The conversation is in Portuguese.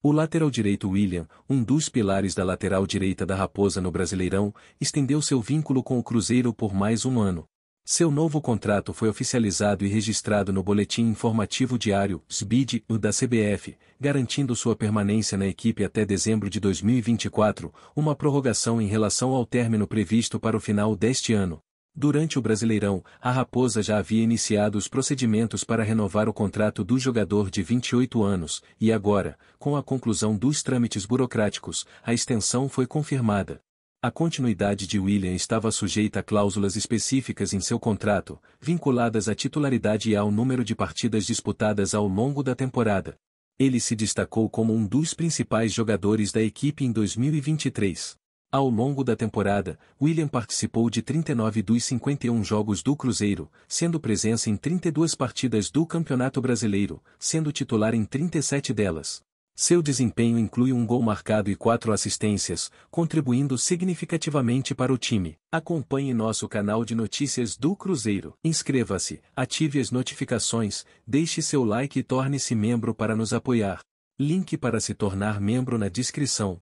O lateral direito William, um dos pilares da lateral direita da Raposa no Brasileirão, estendeu seu vínculo com o Cruzeiro por mais um ano. Seu novo contrato foi oficializado e registrado no Boletim Informativo Diário, SBID, da CBF, garantindo sua permanência na equipe até dezembro de 2024, uma prorrogação em relação ao término previsto para o final deste ano. Durante o Brasileirão, a Raposa já havia iniciado os procedimentos para renovar o contrato do jogador de 28 anos, e agora, com a conclusão dos trâmites burocráticos, a extensão foi confirmada. A continuidade de William estava sujeita a cláusulas específicas em seu contrato, vinculadas à titularidade e ao número de partidas disputadas ao longo da temporada. Ele se destacou como um dos principais jogadores da equipe em 2023. Ao longo da temporada, William participou de 39 dos 51 jogos do Cruzeiro, sendo presença em 32 partidas do Campeonato Brasileiro, sendo titular em 37 delas. Seu desempenho inclui um gol marcado e quatro assistências, contribuindo significativamente para o time. Acompanhe nosso canal de notícias do Cruzeiro. Inscreva-se, ative as notificações, deixe seu like e torne-se membro para nos apoiar. Link para se tornar membro na descrição.